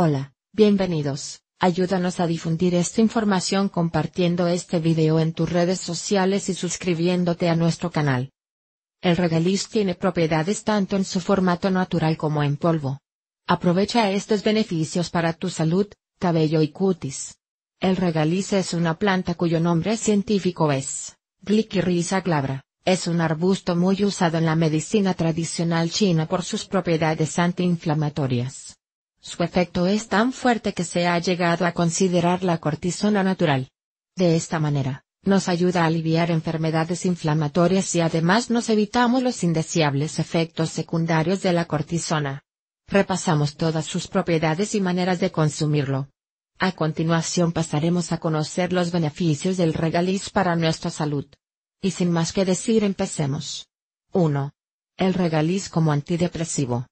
Hola, bienvenidos. Ayúdanos a difundir esta información compartiendo este video en tus redes sociales y suscribiéndote a nuestro canal. El regaliz tiene propiedades tanto en su formato natural como en polvo. Aprovecha estos beneficios para tu salud, cabello y cutis. El regaliz es una planta cuyo nombre científico es Glycyrrhiza glabra. Es un arbusto muy usado en la medicina tradicional china por sus propiedades antiinflamatorias. Su efecto es tan fuerte que se ha llegado a considerar la cortisona natural. De esta manera, nos ayuda a aliviar enfermedades inflamatorias y además nos evitamos los indeseables efectos secundarios de la cortisona. Repasamos todas sus propiedades y maneras de consumirlo. A continuación pasaremos a conocer los beneficios del regaliz para nuestra salud. Y sin más que decir empecemos. 1. El regaliz como antidepresivo.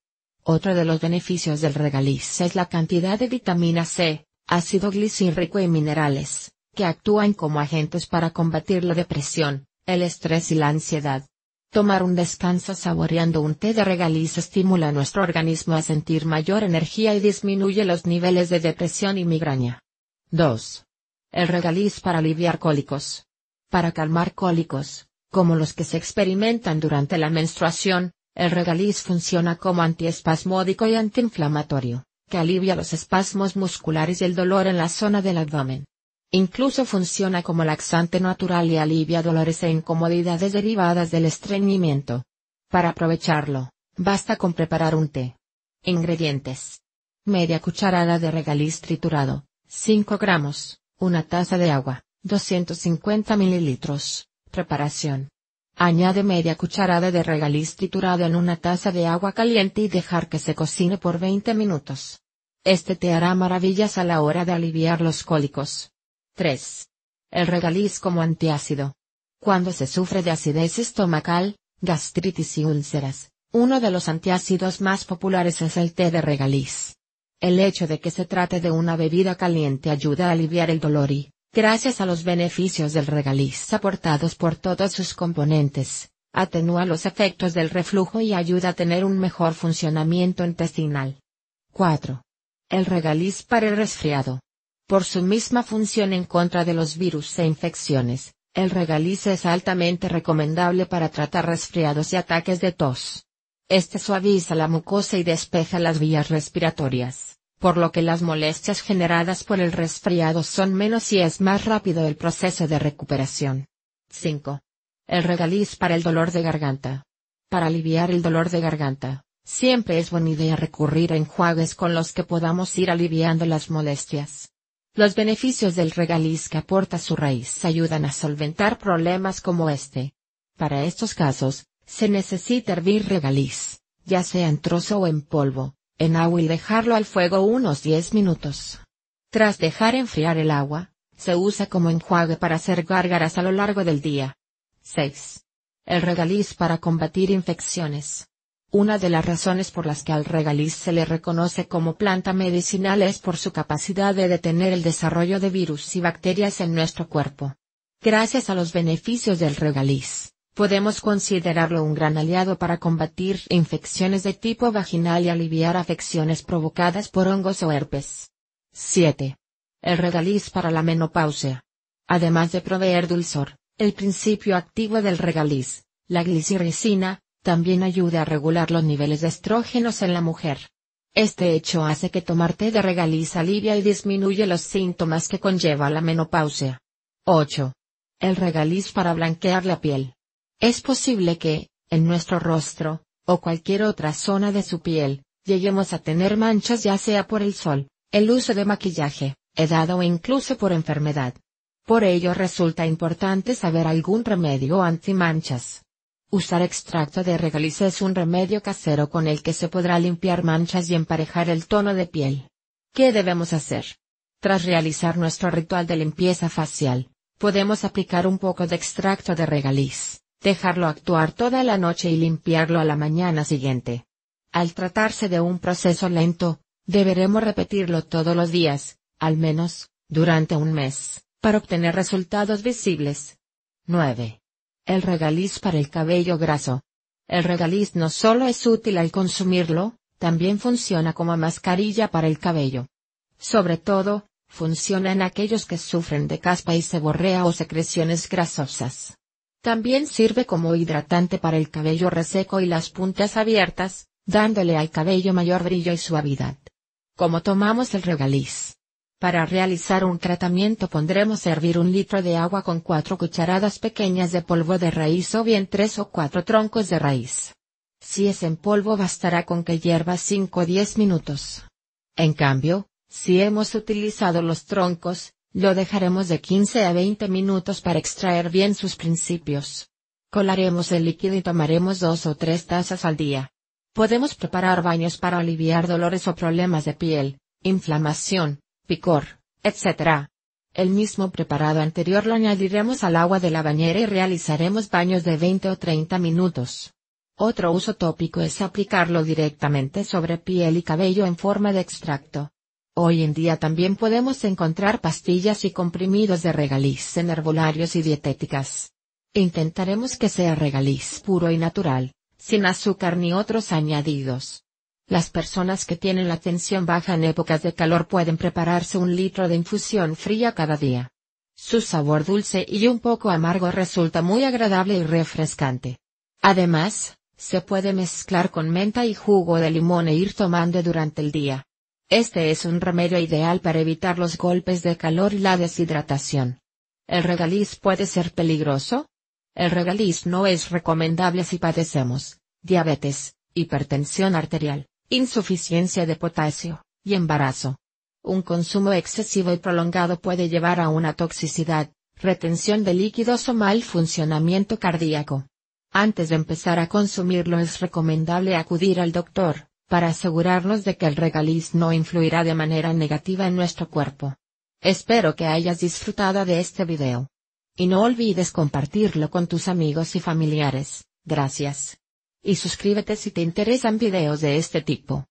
Otro de los beneficios del regaliz es la cantidad de vitamina C, ácido rico y minerales, que actúan como agentes para combatir la depresión, el estrés y la ansiedad. Tomar un descanso saboreando un té de regaliz estimula a nuestro organismo a sentir mayor energía y disminuye los niveles de depresión y migraña. 2. El regaliz para aliviar cólicos. Para calmar cólicos, como los que se experimentan durante la menstruación, el regaliz funciona como antiespasmódico y antiinflamatorio, que alivia los espasmos musculares y el dolor en la zona del abdomen. Incluso funciona como laxante natural y alivia dolores e incomodidades derivadas del estreñimiento. Para aprovecharlo, basta con preparar un té. Ingredientes. Media cucharada de regaliz triturado, 5 gramos, una taza de agua, 250 mililitros. Preparación. Añade media cucharada de regaliz triturado en una taza de agua caliente y dejar que se cocine por 20 minutos. Este te hará maravillas a la hora de aliviar los cólicos. 3. El regaliz como antiácido. Cuando se sufre de acidez estomacal, gastritis y úlceras, uno de los antiácidos más populares es el té de regaliz. El hecho de que se trate de una bebida caliente ayuda a aliviar el dolor y, gracias a los beneficios del regaliz aportados por todos sus componentes, atenúa los efectos del reflujo y ayuda a tener un mejor funcionamiento intestinal. 4. El regaliz para el resfriado. Por su misma función en contra de los virus e infecciones, el regaliz es altamente recomendable para tratar resfriados y ataques de tos. Este suaviza la mucosa y despeja las vías respiratorias por lo que las molestias generadas por el resfriado son menos y es más rápido el proceso de recuperación. 5. El regaliz para el dolor de garganta. Para aliviar el dolor de garganta, siempre es buena idea recurrir a enjuagues con los que podamos ir aliviando las molestias. Los beneficios del regaliz que aporta su raíz ayudan a solventar problemas como este. Para estos casos, se necesita hervir regaliz, ya sea en trozo o en polvo, en agua y dejarlo al fuego unos 10 minutos. Tras dejar enfriar el agua, se usa como enjuague para hacer gárgaras a lo largo del día. 6. El regaliz para combatir infecciones. Una de las razones por las que al regaliz se le reconoce como planta medicinal es por su capacidad de detener el desarrollo de virus y bacterias en nuestro cuerpo. Gracias a los beneficios del regaliz, podemos considerarlo un gran aliado para combatir infecciones de tipo vaginal y aliviar afecciones provocadas por hongos o herpes. 7. El regaliz para la menopausia. Además de proveer dulzor, el principio activo del regaliz, la glicirricina, también ayuda a regular los niveles de estrógenos en la mujer. Este hecho hace que tomar té de regaliz alivia y disminuye los síntomas que conlleva la menopausia. 8. El regaliz para blanquear la piel. Es posible que, en nuestro rostro, o cualquier otra zona de su piel, lleguemos a tener manchas ya sea por el sol, el uso de maquillaje, edad o incluso por enfermedad. Por ello resulta importante saber algún remedio anti-manchas. Usar extracto de regaliz es un remedio casero con el que se podrá limpiar manchas y emparejar el tono de piel. ¿Qué debemos hacer? Tras realizar nuestro ritual de limpieza facial, podemos aplicar un poco de extracto de regaliz dejarlo actuar toda la noche y limpiarlo a la mañana siguiente. Al tratarse de un proceso lento, deberemos repetirlo todos los días, al menos, durante un mes, para obtener resultados visibles. 9. El regaliz para el cabello graso. El regaliz no solo es útil al consumirlo, también funciona como mascarilla para el cabello. Sobre todo, funciona en aquellos que sufren de caspa y se borrea o secreciones grasosas. También sirve como hidratante para el cabello reseco y las puntas abiertas, dándole al cabello mayor brillo y suavidad. Como tomamos el regaliz. Para realizar un tratamiento pondremos a hervir un litro de agua con cuatro cucharadas pequeñas de polvo de raíz o bien tres o cuatro troncos de raíz. Si es en polvo bastará con que hierva 5 o 10 minutos. En cambio, si hemos utilizado los troncos, lo dejaremos de 15 a 20 minutos para extraer bien sus principios. Colaremos el líquido y tomaremos dos o tres tazas al día. Podemos preparar baños para aliviar dolores o problemas de piel, inflamación, picor, etc. El mismo preparado anterior lo añadiremos al agua de la bañera y realizaremos baños de 20 o 30 minutos. Otro uso tópico es aplicarlo directamente sobre piel y cabello en forma de extracto. Hoy en día también podemos encontrar pastillas y comprimidos de regaliz en herbolarios y dietéticas. Intentaremos que sea regaliz puro y natural, sin azúcar ni otros añadidos. Las personas que tienen la tensión baja en épocas de calor pueden prepararse un litro de infusión fría cada día. Su sabor dulce y un poco amargo resulta muy agradable y refrescante. Además, se puede mezclar con menta y jugo de limón e ir tomando durante el día. Este es un remedio ideal para evitar los golpes de calor y la deshidratación. ¿El regaliz puede ser peligroso? El regaliz no es recomendable si padecemos diabetes, hipertensión arterial, insuficiencia de potasio, y embarazo. Un consumo excesivo y prolongado puede llevar a una toxicidad, retención de líquidos o mal funcionamiento cardíaco. Antes de empezar a consumirlo es recomendable acudir al doctor, para asegurarnos de que el regaliz no influirá de manera negativa en nuestro cuerpo. Espero que hayas disfrutado de este video. Y no olvides compartirlo con tus amigos y familiares, gracias. Y suscríbete si te interesan videos de este tipo.